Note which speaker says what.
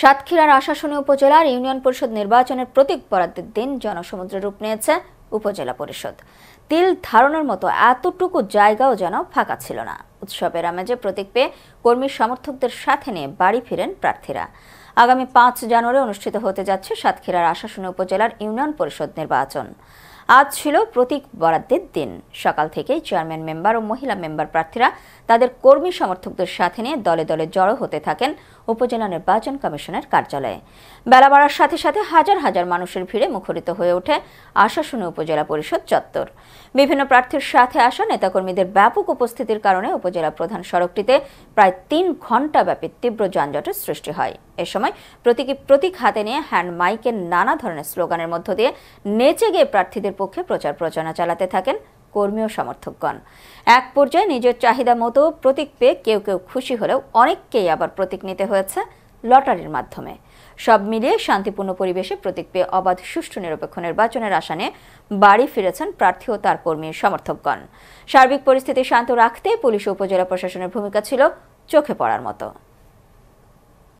Speaker 1: সাতক্ষীরার আশাসনী উপজেলার ইউনিয়ন পরিষদ নির্বাচনের প্রতীক বরাদ্দের দিন জনসমুদ্রে রূপ নিয়েছে উপজেলা পরিষদ তিল ধারণের মতো এতটুকু জায়গাও যেন ফাঁকা ছিল না উৎসবের আমেজে প্রতীক পেয়ে কর্মী সমর্থকদের সাথে নিয়ে বাড়ি ফিরেন প্রার্থীরা আগামী পাঁচ জানুয়ারি অনুষ্ঠিত হতে যাচ্ছে সাতক্ষীরার আশাসনী উপজেলার ইউনিয়ন পরিষদ নির্বাচন আজ ছিল প্রতীক বরাদ্দের দিন সকাল থেকেই চেয়ারম্যান মেম্বার ও মহিলা মেম্বার প্রার্থীরা তাদের কর্মী সমর্থকদের সাথে নিয়ে দলে দলে জড়ো হতে থাকেন উপজেলা নির্বাচন কমিশনের কার্যালয়ে বেলা বাড়ার সাথে সাথে হাজার হাজার মানুষের ভিড়ে মুখরিত হয়ে ওঠে আশাসনে উপজেলা পরিষদ চত্বর বিভিন্ন প্রার্থীর সাথে আসা নেতাকর্মীদের ব্যাপক উপস্থিতির কারণে উপজেলা প্রধান সড়কটিতে প্রায় তিন ঘন্টা ব্যাপী তীব্র যানজটের সৃষ্টি হয় এ সময় প্রতীকী প্রতীক হাতে নিয়ে হ্যান্ড মাইকের নানা ধরনের স্লোগানের মধ্য দিয়ে নেচে গিয়ে প্রার্থীদের পক্ষে প্রচার প্রচারণা চালাতে থাকেন কর্মী ও সমর্থকগণ এক পর্যায়ে নিজের চাহিদা মতো প্রতীক পেয়ে কেউ কেউ খুশি হলেও অনেককেই আবার প্রতীক নিতে হয়েছে লটারির মাধ্যমে সব মিলিয়ে শান্তিপূর্ণ পরিবেশে প্রতীক পেয়ে অবাধ সুষ্ঠু নিরপেক্ষ নির্বাচনের আসানে বাড়ি ফিরেছেন প্রার্থী ও তার কর্মী সমর্থকগণ সার্বিক পরিস্থিতি শান্ত রাখতে পুলিশ উপজেলা প্রশাসনের ভূমিকা ছিল চোখে পড়ার মতো